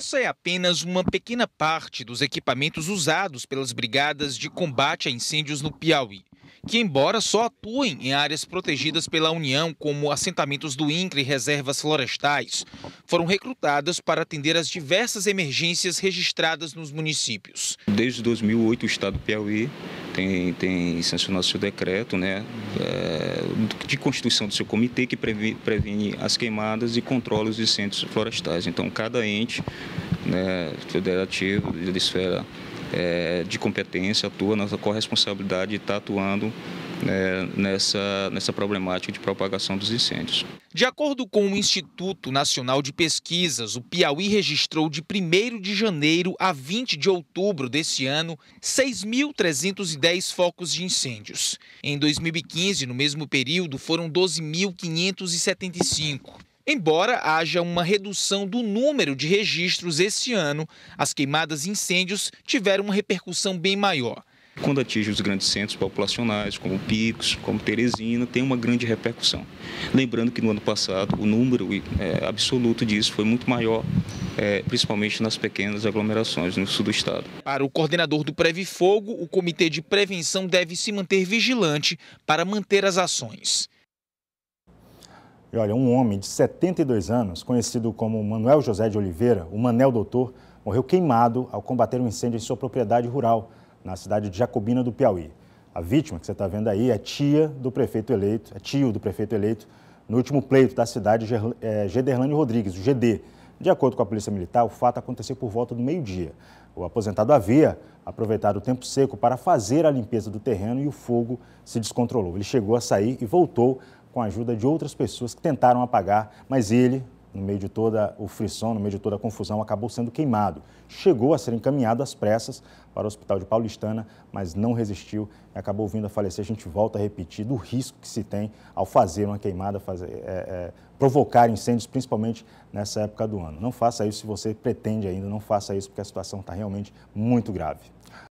Essa é apenas uma pequena parte dos equipamentos usados pelas brigadas de combate a incêndios no Piauí que, embora só atuem em áreas protegidas pela União, como assentamentos do INCRE e reservas florestais, foram recrutadas para atender as diversas emergências registradas nos municípios. Desde 2008, o Estado do Piauí tem, tem sancionado seu decreto né, eh, de constituição do seu comitê que previne as queimadas e controla os incêndios florestais. Então, cada ente né, federativo, de esfera é, de competência, atua na corresponsabilidade está atuando é, nessa, nessa problemática de propagação dos incêndios. De acordo com o Instituto Nacional de Pesquisas, o Piauí registrou de 1 de janeiro a 20 de outubro desse ano 6.310 focos de incêndios. Em 2015, no mesmo período, foram 12.575. Embora haja uma redução do número de registros este ano, as queimadas e incêndios tiveram uma repercussão bem maior. Quando atinge os grandes centros populacionais, como Picos, como Teresina, tem uma grande repercussão. Lembrando que no ano passado o número é, absoluto disso foi muito maior, é, principalmente nas pequenas aglomerações no sul do estado. Para o coordenador do Preve Fogo, o Comitê de Prevenção deve se manter vigilante para manter as ações. E olha, um homem de 72 anos, conhecido como Manuel José de Oliveira, o Manel Doutor, morreu queimado ao combater um incêndio em sua propriedade rural, na cidade de Jacobina do Piauí. A vítima que você está vendo aí é tia do prefeito eleito, é tio do prefeito eleito, no último pleito da cidade eh, Gederlane Rodrigues, o GD. De acordo com a Polícia Militar, o fato aconteceu por volta do meio-dia. O aposentado havia aproveitado o tempo seco para fazer a limpeza do terreno e o fogo se descontrolou. Ele chegou a sair e voltou com a ajuda de outras pessoas que tentaram apagar, mas ele, no meio de toda o frição, no meio de toda a confusão, acabou sendo queimado. Chegou a ser encaminhado às pressas para o hospital de Paulistana, mas não resistiu e acabou vindo a falecer. A gente volta a repetir do risco que se tem ao fazer uma queimada, fazer, é, é, provocar incêndios, principalmente nessa época do ano. Não faça isso se você pretende ainda, não faça isso porque a situação está realmente muito grave.